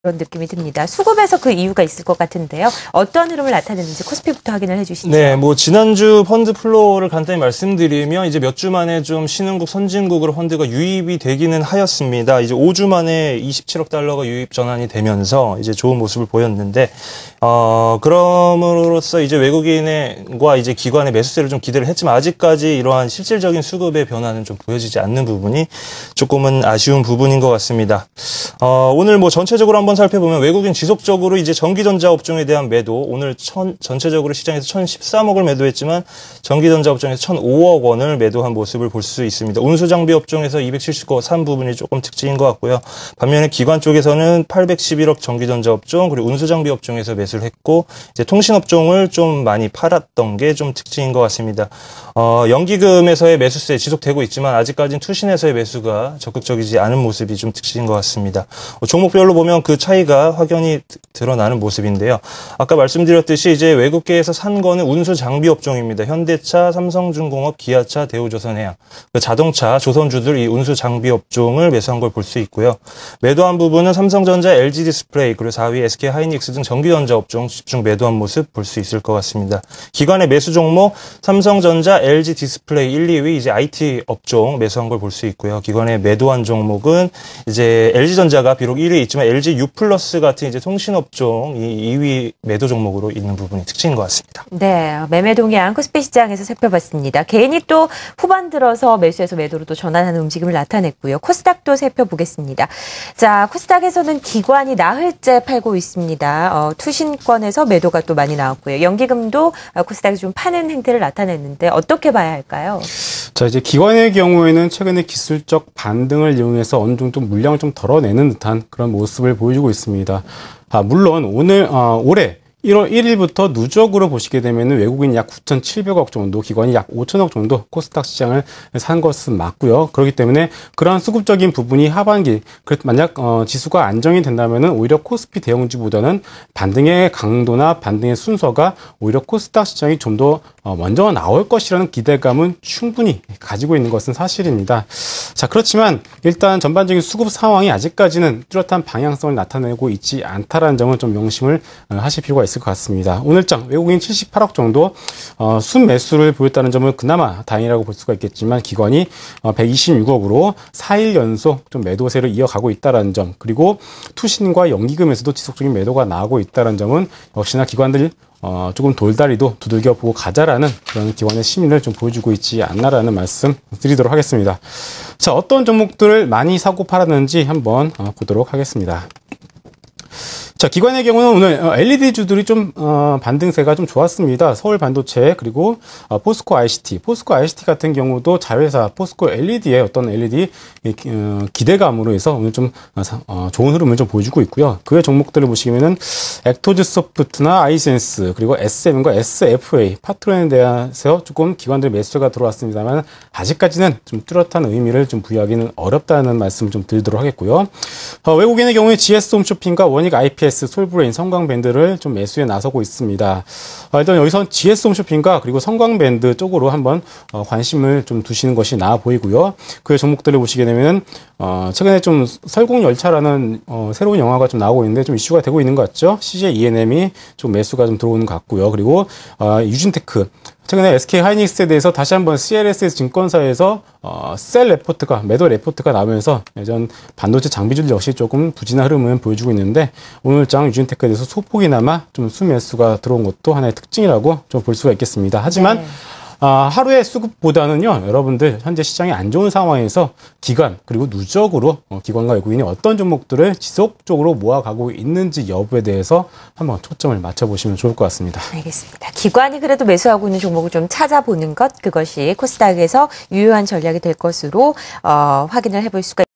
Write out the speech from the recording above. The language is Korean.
그런 느낌이 듭니다. 수급에서 그 이유가 있을 것 같은데요. 어떤 흐름을 나타내는지 코스피부터 확인을 해주시죠. 네, 뭐 지난주 펀드 플로우를 간단히 말씀드리면 이제 몇 주 만에 좀 신흥국 선진국으로 펀드가 유입이 되기는 하였습니다. 이제 5주 만에 27억 달러가 유입 전환이 되면서 이제 좋은 모습을 보였는데 어 그럼으로써 이제 외국인과 이제 기관의 매수세를 좀 기대를 했지만 아직까지 이러한 실질적인 수급의 변화는 좀 보여지지 않는 부분이 조금은 아쉬운 부분인 것 같습니다. 어 오늘 뭐 전체적으로 한번 한번 살펴보면 외국인 지속적으로 이제 전기전자 업종에 대한 매도 오늘 천, 전체적으로 시장에서 1,013억을 매도했지만 전기전자 업종에서 1,005억 원을 매도한 모습을 볼 수 있습니다. 운수장비 업종에서 2 7 9억산 부분이 조금 특징인 것 같고요. 반면에 기관 쪽에서는 811억 전기전자 업종 그리고 운수장비 업종에서 매수를 했고 이제 통신 업종을 좀 많이 팔았던 게 좀 특징인 것 같습니다. 어, 연기금에서의 매수세 지속되고 있지만 아직까지는 투신에서의 매수가 적극적이지 않은 모습이 좀 특징인 것 같습니다. 종목별로 보면 그 차이가 확연히 드러나는 모습인데요. 아까 말씀드렸듯이 이제 외국계에서 산 거는 운수 장비 업종입니다. 현대차, 삼성중공업, 기아차, 대우조선해양. 그 자동차, 조선주들 이 운수 장비 업종을 매수한 걸 볼 수 있고요. 매도한 부분은 삼성전자, LG 디스플레이 그리고 4위 SK 하이닉스 등 전기전자 업종 집중 매도한 모습 볼 수 있을 것 같습니다. 기관의 매수 종목 삼성전자, LG 디스플레이 1, 2위 이제 IT 업종 매수한 걸 볼 수 있고요. 기관의 매도한 종목은 이제 LG전자가 비록 1위 있지만 LG 유 플러스 같은 이제 통신업종 2위 매도 종목으로 있는 부분이 특징인 것 같습니다. 네, 매매 동향 코스피 시장에서 살펴봤습니다. 개인이 또 후반 들어서 매수에서 매도로 또 전환하는 움직임을 나타냈고요. 코스닥도 살펴보겠습니다. 자, 코스닥에서는 기관이 나흘째 팔고 있습니다. 어, 투신권에서 매도가 또 많이 나왔고요. 연기금도 코스닥이 좀 파는 행태를 나타냈는데 어떻게 봐야 할까요? 자, 이제 기관의 경우에는 최근에 기술적 반등을 이용해서 어느 정도 물량을 좀 덜어내는 듯한 그런 모습을 보여주 알리고 있습니다. 아, 물론 오늘 어, 올해 1월 1일부터 누적으로 보시게 되면 외국인 약 9,700억 정도, 기관이 약 5,000억 정도 코스닥 시장을 산 것은 맞고요. 그렇기 때문에 그러한 수급적인 부분이 하반기, 만약 어, 지수가 안정이 된다면 오히려 코스피 대형주보다는 반등의 강도나 반등의 순서가 오히려 코스닥 시장이 좀더 어, 먼저 나올 것이라는 기대감은 충분히 가지고 있는 것은 사실입니다. 자, 그렇지만 일단 전반적인 수급 상황이 아직까지는 뚜렷한 방향성을 나타내고 있지 않다라는 점은 좀 명심을 어, 하실 필요가 있습니다. 있을 것 같습니다. 오늘장 외국인 78억 정도 어, 순매수를 보였다는 점은 그나마 다행이라고 볼 수가 있겠지만 기관이 어, 126억으로 4일 연속 좀 매도세를 이어가고 있다는 점 그리고 투신과 연기금에서도 지속적인 매도가 나오고 있다는 점은 역시나 기관들 어, 조금 돌다리도 두들겨 보고 가자라는 그런 기관의 시민을 좀 보여주고 있지 않나라는 말씀 드리도록 하겠습니다. 자, 어떤 종목들을 많이 사고 팔았는지 한번 어, 보도록 하겠습니다. 자, 기관의 경우는 오늘 LED 어, 주들이 좀 어, 반등세가 좀 좋았습니다. 서울 반도체 그리고 어, 포스코 ICT, 포스코 ICT 같은 경우도 자회사 포스코 LED의 어떤 LED 어, 기대감으로 해서 오늘 좀 어, 어, 좋은 흐름을 좀 보여주고 있고요. 그 외 종목들을 보시면은 액토즈 소프트나 아이센스 그리고 SM과 SFA 파트론에 대해서 조금 기관들 매수가 들어왔습니다만 아직까지는 좀 뚜렷한 의미를 좀 부여하기는 어렵다는 말씀을 좀 드리도록 하겠고요. 어, 외국인의 경우에 GS 홈쇼핑과 원익 i p GS 솔브레인 성광밴드를 좀 매수에 나서고 있습니다. 일단 여기선 GS 홈쇼핑과 그리고 성광밴드 쪽으로 한번 어, 관심을 좀 두시는 것이 나아 보이고요. 그 종목들을 보시게 되면 어, 최근에 좀 설국열차라는 어, 새로운 영화가 좀 나오고 있는데 좀 이슈가 되고 있는 것 같죠. CJ E&M이 좀 매수가 좀 들어오는 것 같고요. 그리고 유진테크 최근에 SK 하이닉스에 대해서 다시 한번 CLS 증권사에서 어, 셀 레포트가 매도 레포트가 나오면서 예전 반도체 장비줄 역시 조금 부진한 흐름을 보여주고 있는데 오늘장 유진테크에 대해서 소폭이나마 좀수매수가 들어온 것도 하나의 특징이라고 좀 볼 수가 있겠습니다. 하지만 네. 아, 하루의 수급보다는요, 여러분들 현재 시장이 안 좋은 상황에서 기관 그리고 누적으로 어, 기관과 외국인이 어떤 종목들을 지속적으로 모아가고 있는지 여부에 대해서 한번 초점을 맞춰보시면 좋을 것 같습니다. 알겠습니다. 기관이 그래도 매수하고 있는 종목을 좀 찾아보는 것 그것이 코스닥에서 유효한 전략이 될 것으로 어, 확인을 해볼 수가. 있습니다.